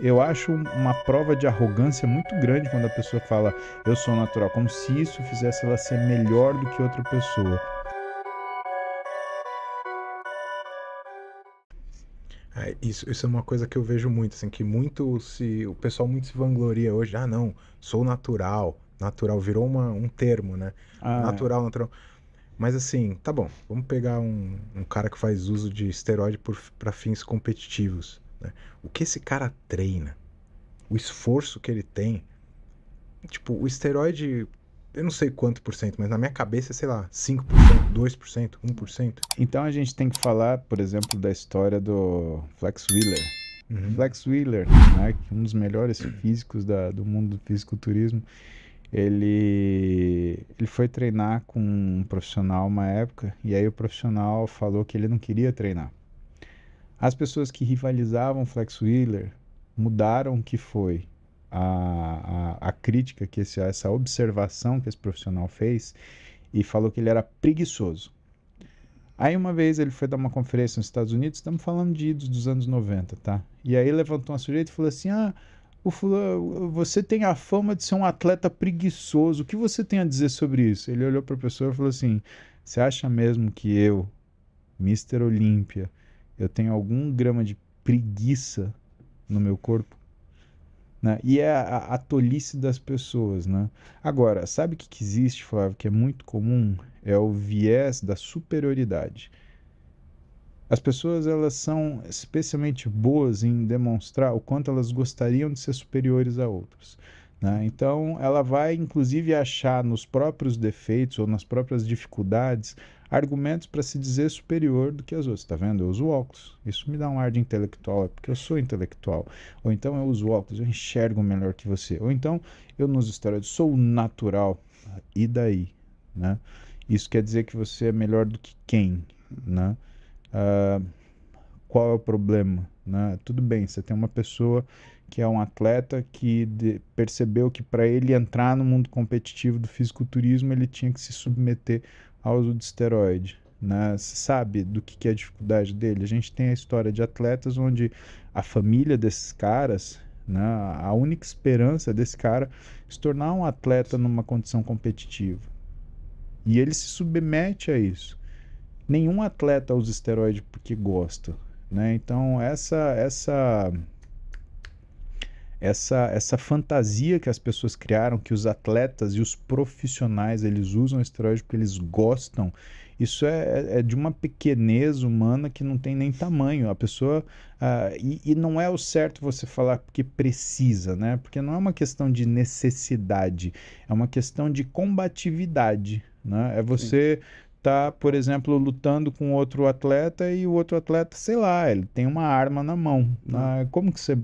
eu acho uma prova de arrogância muito grande quando a pessoa fala eu sou natural, como se isso fizesse ela ser melhor do que outra pessoa. É, isso, isso é uma coisa que eu vejo muito, assim, que muito se. O pessoal muito se vangloria hoje, ah não, sou natural, natural, virou uma, um termo, né? Ah, é. natural, é. natural. Mas assim, tá bom, vamos pegar um, um cara que faz uso de esteroide para fins competitivos. Né? O que esse cara treina, o esforço que ele tem. Tipo, o esteroide, eu não sei quanto por cento, mas na minha cabeça, sei lá, 5%, 2%, 1%. Então a gente tem que falar, por exemplo, da história do Flex Wheeler. Uhum. Flex Wheeler, né, é um dos melhores físicos da, do mundo do fisiculturismo, ele, ele foi treinar com um profissional uma época, e aí o profissional falou que ele não queria treinar. As pessoas que rivalizavam Flex Wheeler mudaram o que foi a, a, a crítica, que esse, essa observação que esse profissional fez e falou que ele era preguiçoso. Aí uma vez ele foi dar uma conferência nos Estados Unidos, estamos falando de idos dos anos 90, tá? E aí levantou um sujeito e falou assim: "Ah, o fulano, você tem a fama de ser um atleta preguiçoso. O que você tem a dizer sobre isso?" Ele olhou para o professor e falou assim: "Você acha mesmo que eu, Mr. Olímpia, eu tenho algum grama de preguiça no meu corpo? Né? E é a, a, tolice das pessoas. Né? Agora, sabe o que, que existe, Flávio, que é muito comum? É o viés da superioridade. As pessoas elas são especialmente boas em demonstrar o quanto elas gostariam de ser superiores a outros. Né? Então, ela vai inclusive achar nos próprios defeitos ou nas próprias dificuldades argumentos para se dizer superior do que as outras. Está vendo? Eu uso óculos. Isso me dá um ar de intelectual, é porque eu sou intelectual. Ou então eu uso óculos, eu enxergo melhor que você. Ou então eu nos estereótipos sou natural. E daí? Né? Isso quer dizer que você é melhor do que quem? Né? Uh, qual é o problema? Né? Tudo bem, você tem uma pessoa que é um atleta que de, percebeu que para ele entrar no mundo competitivo do fisiculturismo, ele tinha que se submeter ao uso de esteroide. Né? Você sabe do que, que é a dificuldade dele? A gente tem a história de atletas onde a família desses caras, né, a única esperança desse cara é se tornar um atleta numa condição competitiva. E ele se submete a isso. Nenhum atleta usa esteroide porque gosta. Né? Então, essa, essa essa, essa fantasia que as pessoas criaram, que os atletas e os profissionais eles usam esteroide porque eles gostam, isso é, é, é de uma pequenez humana que não tem nem tamanho. A pessoa. Uh, e, e, não é o certo você falar porque precisa, né? Porque não é uma questão de necessidade, é uma questão de combatividade. Né? É você Sim tá, por exemplo, lutando com outro atleta e o outro atleta, sei lá, ele tem uma arma na mão. Ah, como que você.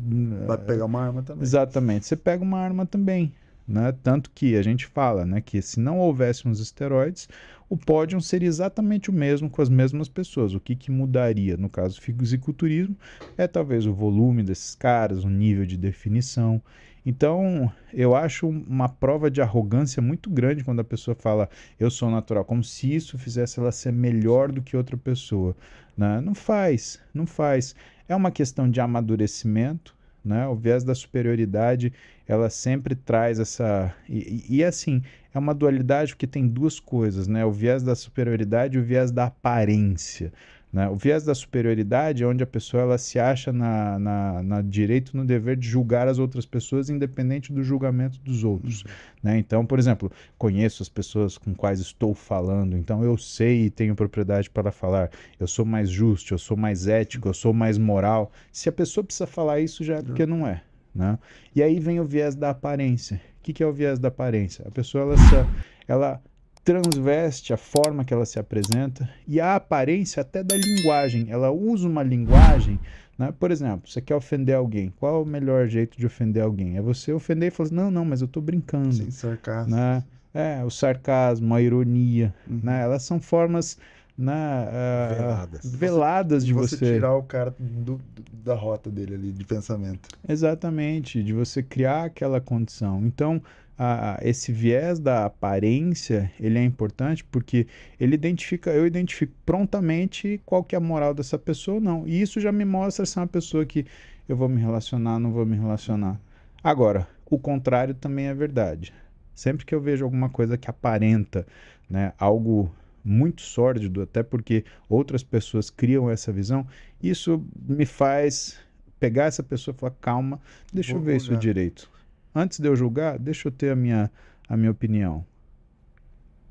Vai pegar uma arma também. Exatamente, você pega uma arma também. Né? Tanto que a gente fala né, que se não houvesse uns esteroides, o pódio seria exatamente o mesmo com as mesmas pessoas. O que, que mudaria, no caso fisiculturismo, é talvez o volume desses caras, o nível de definição. Então, eu acho uma prova de arrogância muito grande quando a pessoa fala eu sou natural, como se isso fizesse ela ser melhor do que outra pessoa. Né? Não faz, não faz. É uma questão de amadurecimento, né? O viés da superioridade, ela sempre traz essa e, e, e, assim é uma dualidade porque tem duas coisas, né? O viés da superioridade e o viés da aparência. Né? O viés da superioridade é onde a pessoa ela se acha na, na, na direito, no dever de julgar as outras pessoas, independente do julgamento dos outros. Uhum. Né? Então, por exemplo, conheço as pessoas com quais estou falando, então eu sei e tenho propriedade para falar. Eu sou mais justo, eu sou mais ético, eu sou mais moral. Se a pessoa precisa falar isso, já é porque não é. Né? E aí vem o viés da aparência. O que, que é o viés da aparência? A pessoa ela, ela transveste a forma que ela se apresenta e a aparência até da linguagem. Ela usa uma linguagem, né? por exemplo, você quer ofender alguém. Qual é o melhor jeito de ofender alguém? É você ofender e falar assim, não, não, mas eu estou brincando. Sim, sarcasmo. Né? É, o sarcasmo, a ironia. Uhum. Né? Elas são formas na, né, uh, veladas. Ah, veladas de você, você. tirar o cara do, do, da rota dele ali, de pensamento. Exatamente, de você criar aquela condição. Então, a, esse viés da aparência, ele é importante porque ele identifica, eu identifico prontamente qual que é a moral dessa pessoa ou não. E isso já me mostra se é uma pessoa que eu vou me relacionar, não vou me relacionar. Agora, o contrário também é verdade. Sempre que eu vejo alguma coisa que aparenta né, algo muito sórdido, até porque outras pessoas criam essa visão, isso me faz pegar essa pessoa e falar: calma, deixa Vou eu ver julgar. isso direito. Antes de eu julgar, deixa eu ter a minha, a minha opinião.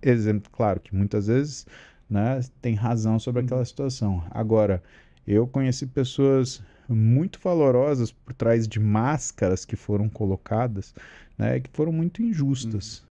Exemplo, claro que muitas vezes né, tem razão sobre aquela uhum. situação. Agora, eu conheci pessoas muito valorosas por trás de máscaras que foram colocadas, né, que foram muito injustas.